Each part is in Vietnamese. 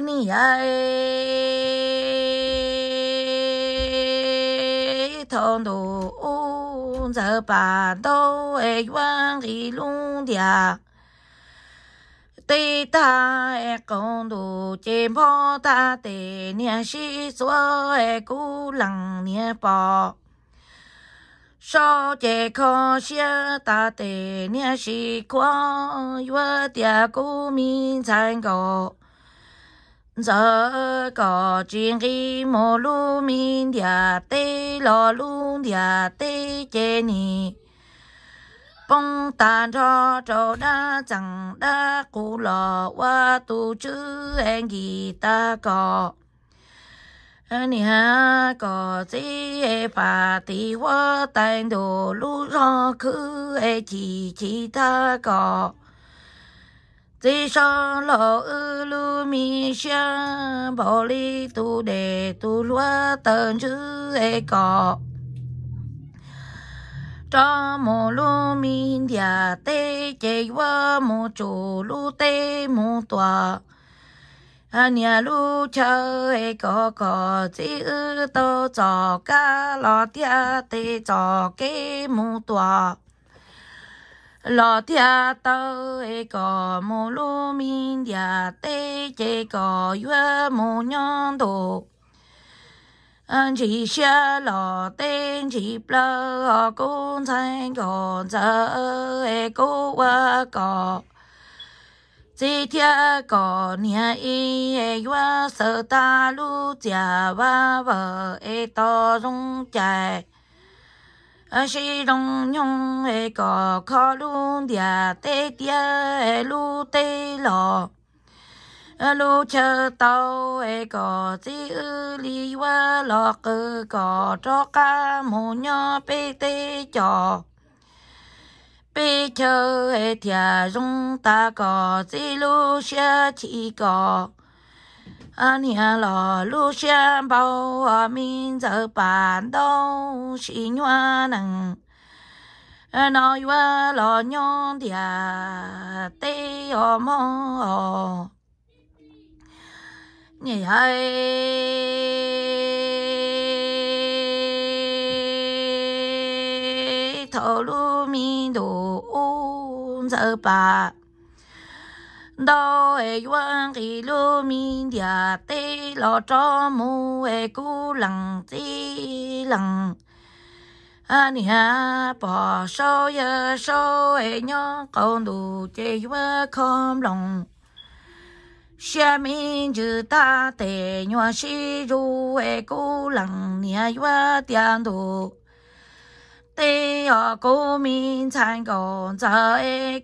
你爱同路走，把路越远的路走；对答的公路寂寞的，你是说的古冷的包。少的可惜的，对你是狂野的孤名残骨。这个金鸡母鹿明天带老鹿明天接你。蹦哒跳跳的长得古老，我拄着吉他歌。俺娘哥在发的我单独路上去听听他歌。chỉ cho lo ư lu mi xia bò đi tu để tu lúa tần chữ e cọ cho mô lu mi nhà tê chế qua mô chủ lu tê mô tòa nhà lu chờ e cọ cọ chỉ ư tô cho ca lo tia tê cho kê mô tòa 老天，他一个木路明，他他一个月木娘多，俺去学老天去把工程干着，一个我搞，一天搞年一月，四大路加万万的大中介。啊，西茸茸的个卡路的的的路的啊，路车道的个子儿里，我老个个着尕母娘被逮着，北偷的铁笼大个子路下几个。俺家老路线跑，民族大道新苑能，俺家老娘爹戴梦哦，你还套路民族啥吧？đó e yuan ki lu mi dia lo cho mu e cu lăng ti lăng anh ha bỏ số ya số e nhớ con đủ chế yuan không lòng xia min chữ ta te nhua si ru e cu lăng nia yuan tiền đủ 对啊，公民产工作，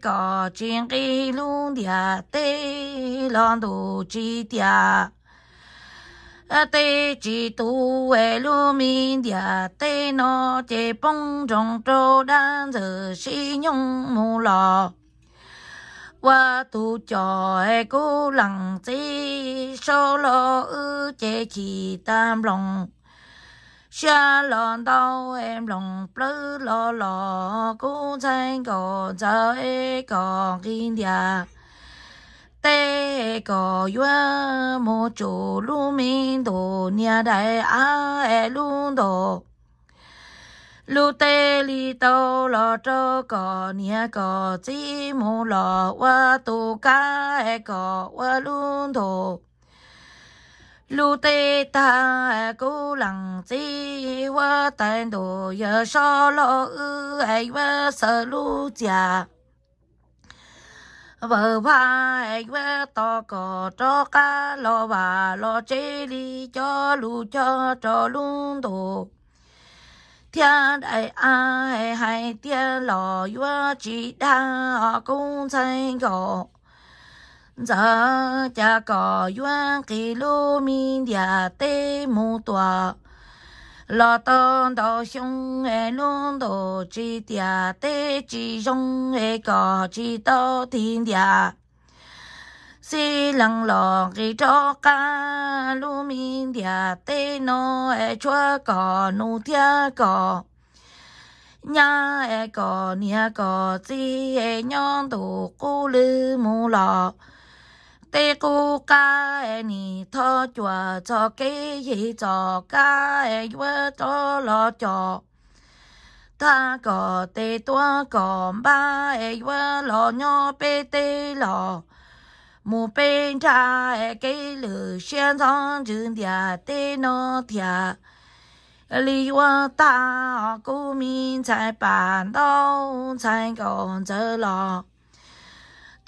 个经济努力的劳动基地。啊，对，制度为农民的，对，那些贫中中等者是用木劳。我主张，哎，工人在收入在其他龙。xa lòng đau em lòng bơ lo lo cố tranh cổ cho e cổ kinh địa tê cổ yua mô chủ lu minh đồ nhà đại á e lu đồ lu tê li tô lo cho cổ nhà cổ chỉ mô lo qua tu ca e cổ qua lu đồ lu tê ta cố lặng chi hoa tên đồ giờ so lo ư ai và sợ lu già vợ ba ai và to cò cho cá lo bà lo chế li cho lu cho cho luôn đồ thiên đại ai hay thiên lò vua chỉ đa công thành cầu giờ dạ, cha có yuan kỳ lô mi nhà tê mù tòa lo tôn đồ xung e luôn đồ chi nhà tê chi dung e có chi to thiên nhà si lăng lo kỳ cho ca lô mi nhà tê nô e chua có nô thia có nhà e có nhà có chi e nhon đồ cô lư mù lọ 对勾勾，你跳脚，跳给你跳脚，我跳老脚。打个对对勾，把给我老妞背对老。莫背的给老先生指点对老爹。你我打个名，才板凳，才工作老。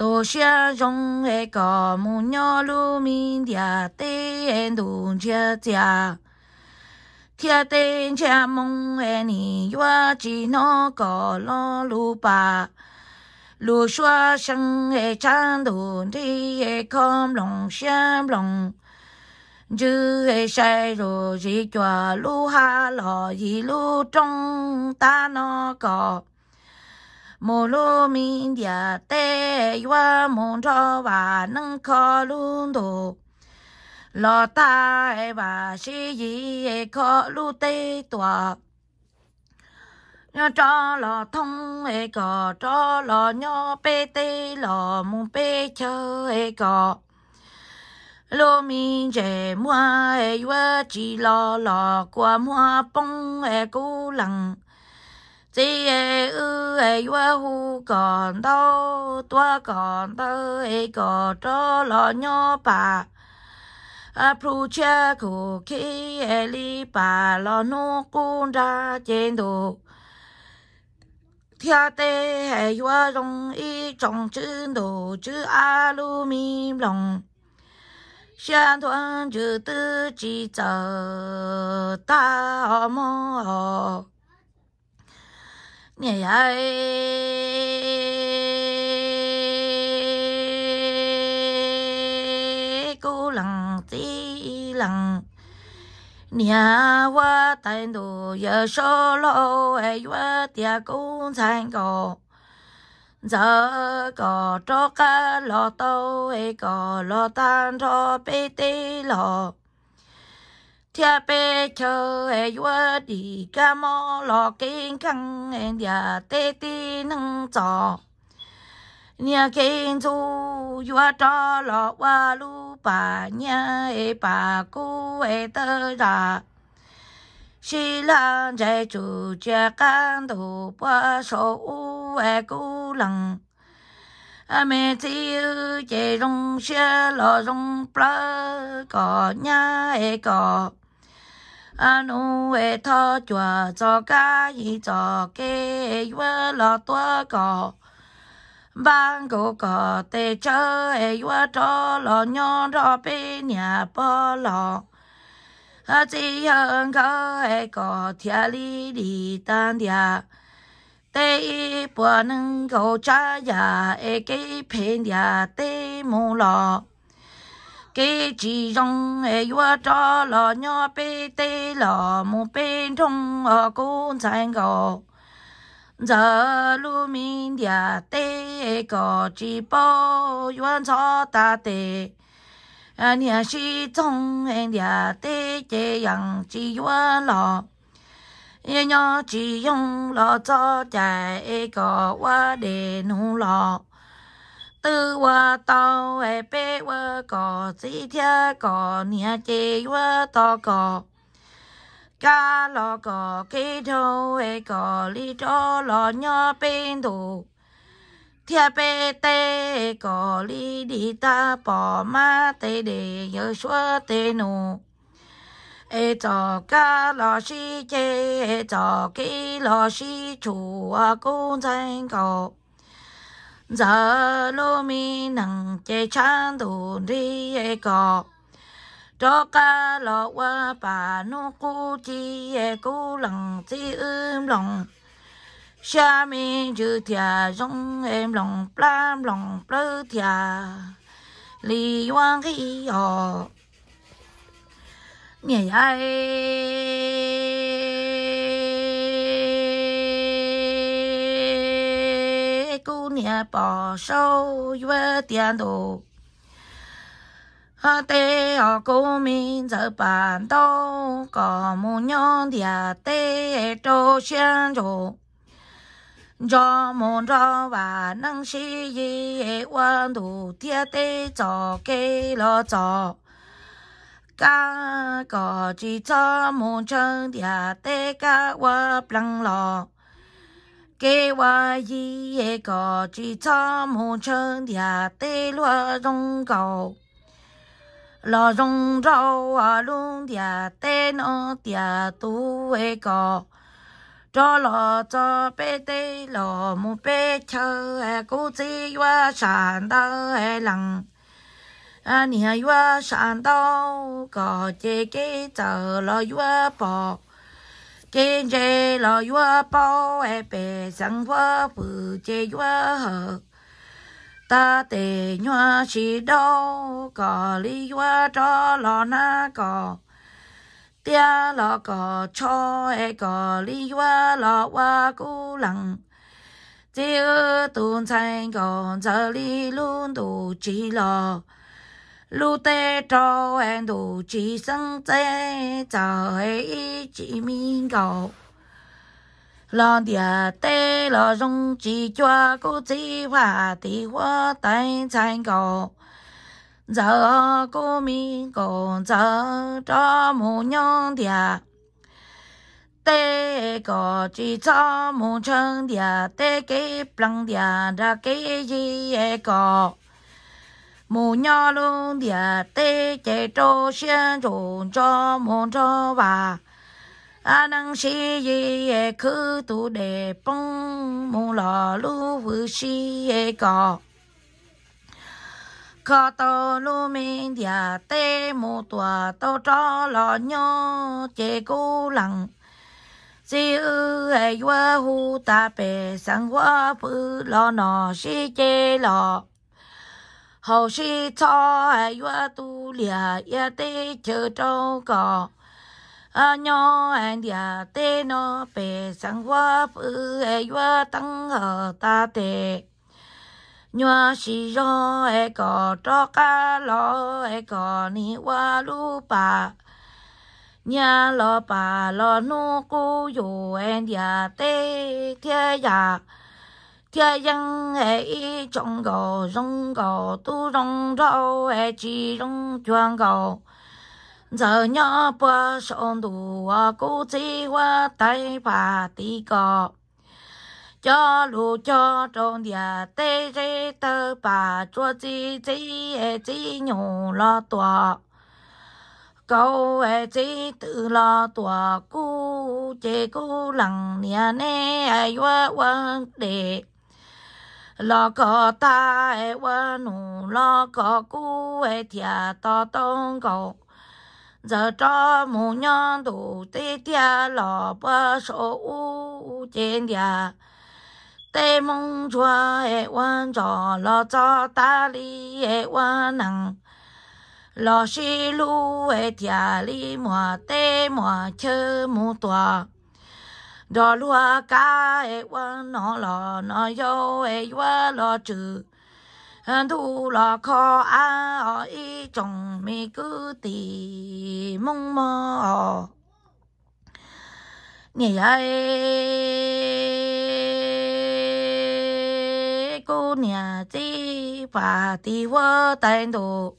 都说穷的过不鸟路，明天的路只条。天真的梦的你我只能过老路吧。都说生的长路里也恐龙像龙，就会陷入只条路哈老一路中打那个。mô lô minh địa tế yoa môn cho và nâng khó luôn đồ lò tai và sĩ gì khó lu tê tòa nhớ cho lò thông ê cò cho lò nhớ bê tê lò môn bê chơ ê cò lô minh chế mua ê yoa chỉ lò lò qua mua bông ê cú lặng chỉ ư ấy qua hu còn đâu tua còn đâu ấy có cho lo nhỏ bà à pru cha khổ khi ấy li bà lo nô cung ra trên đồ theo tê hay qua rong y trong chữ đồ chữ aluminium lòng xian thuận chữ tư chỉ chờ ta mơ ngày ơi cô lặng tí lặng nhà qua tay đồ giờ số lô hay qua tia cũng thành cổ giờ có cho cá lò tàu hay có lò tan cho bê tê lò 皮球朝，我地个么落跟坑，伢弟弟能找？伢跟住我找了我六八年，八姑哎的人，西南在住，只干都不收外个人。俺们只有只农学咯，农伯个伢个。an u e tho chùa cho ca yi cho kê vơ lo tua cò vang cổ cò tê chơ e vơ cho lo nhon ro bê nhà bò lo a chỉ hơn có e cò thia li đi tan thia tê y bùa nâng cổ cha ya e kê phê nhà tê mù lo cái chỉ rong hệ vua cho lò nho bê tê lò một bên trong ở ờ, côn sản cầu giờ lu minh địa tê có chỉ bao vẫn cho ta tê anh à, nhà sĩ trong hệ địa tê chế yang chỉ yuan lò nhà chỉ dùng lò cho chạy có qua để nụ lò tư wa tàu e pe wa cò chỉ thia cò nia chế wa tàu cò cá lo cò cái thâu e có li cho lo nhỏ bên đồ thia pe tê cò li đi ta bỏ má tê để nhớ xua tê nụ e cho cá lo si chế e cho cái lo si chủ à công thành cầu giờ lô mi nằng che chắn đủ đi e cọ cho ca lọ qua bà nu cu chi e cu lằng chi ưm lòng xa mi chữ thia trong em lòng plam lòng plơ thia li quang khi họ nhảy ai nhà bỏ sâu vừa tiền đồ tê ở cô mình bản đâu có một nhóm địa tê cho một rõ và năng sĩ gì quan đủ địa tê cho kê lo cho cả có chỉ cho một chân địa tê cả qua bằng lo 给我一个最草木春天的落绒高，落绒高啊，龙天的农天都会高，这老早背的老木背桥哎，古子越山道哎冷，啊，你越山道高，这个走了越薄。今日六月八日被生活不节约后，大地原是道高里越着老那个，爹老个超哎高里越老瓦古人，只有东城公这里路都知了。路得照安度几生在早一起米高。浪爹带了容几脚个计划的我带参考。这个米高这这母娘爹。tế có chỉ cho mù chân địa tế cái plăng địa ra cái gì có mù nho luôn địa tê chạy trô xiên trồn cho môn cho và a năng xí gì ye khứ tu đề bông mù lò lu vư xí ye cò khó tàu lu minh địa tê mù tòa tàu cho lò nho chế cố lặng si ư hệ hoa ta bè sang hoa phư lò nò xí chế lò 好是错，哎哟都也得去找个。俺娘俺爹爹呢，生活迫得要等个大爹。你是让哎个找个老哎个你娃路吧，娘老吧老奴苦哟，俺爹爹呀。kia dân hệ trong gò rong gò tu rong rau hệ chỉ rong chuang gò giờ nhớ bữa sông đủ à cố chỉ hoa tay bà tí gò cho lù cho trong nhà tê rê tơ bà cho chỉ chỉ hệ chỉ nhổ lo tòa câu hệ chỉ tự lo tòa cú chế cú lằng nhà nè ai hoa hoa để 老哥，大碗浓，老哥，姑哎，铁到东沟，这朝母娘都得点，老婆少点点。在梦中哎，文章老早大理哎，我能。老细路哎，铁里莫得莫吃莫多。đó lúa cá ấy quá nó lò nó yo ấy quá lò trừ thu lò khó á ở y trồng mi cứ tì mông mơ nhỉ ai cô nhà chi và tì vơ tay đồ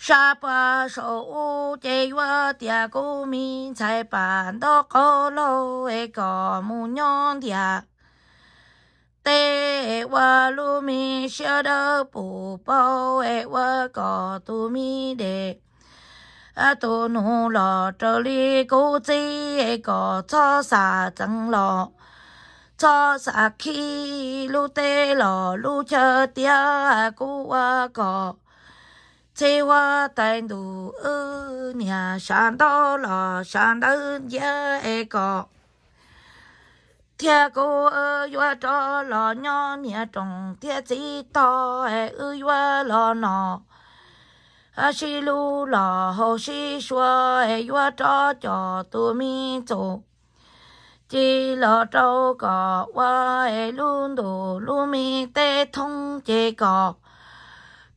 沙巴手舞，吉哇跳鼓，明彩扮到高楼诶个娘样，带我鲁米沙的浦包诶哇，个土米的，啊土农佬这里个子诶个超杀长老，超杀起鲁地佬鲁彻地个哇个。chế hoa tên đủ ư nhà sáng đó là sáng đó dễ e có thiên cô ơi yo cho lo nhỏ nhà trồng thiên chỉ to e ư yo lo nọ a si lu lo hồ si xua e yo cho cho tu mi chỗ chỉ lo trâu có qua e luôn đủ lu mi tê thông chế có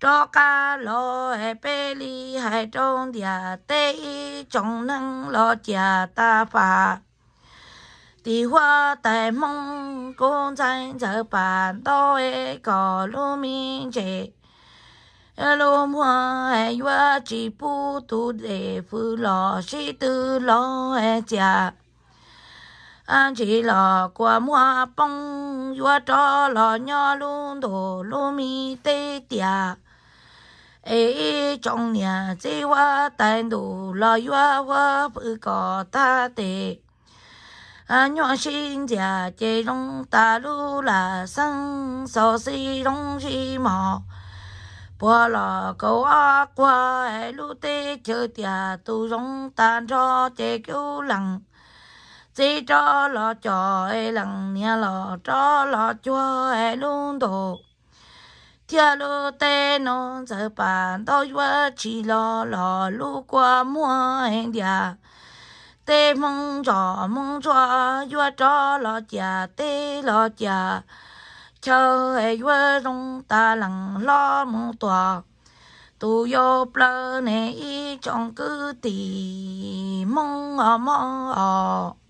cho cá lo hệ bê li hệ trong địa tê trong năng lo chia ta phà thì hoa tại mong con trai chờ bàn đô ê e có lô minh chế lô hoa hệ hoa chỉ phụ tu để phụ lo sĩ tư lo hệ chia anh chỉ lo qua mua bông hoa cho lo nhỏ luôn đồ lô mi tê tiệt ai trong nhà chỉ hoa tan đủ lo hoa hoa bự có ta tề à nhỏ xin già chỉ đông ta lu là sang so si đông si mò bò lò cầu á qua hệ lu tê chơ tià tu rong tan cho chế cứu lặng chỉ cho lò trò ê lặng nhà lò cho lò chua hệ luôn đồ Tia lu tê non giờ bàn đôi vợ chỉ lo lo lu qua mua hẹn nhà tê mong cho mong cho vợ cho lo cha tê lo cha chờ hệ vợ ta lặng lo mong tòa tu yo này trong cứ tì mong ở mong ở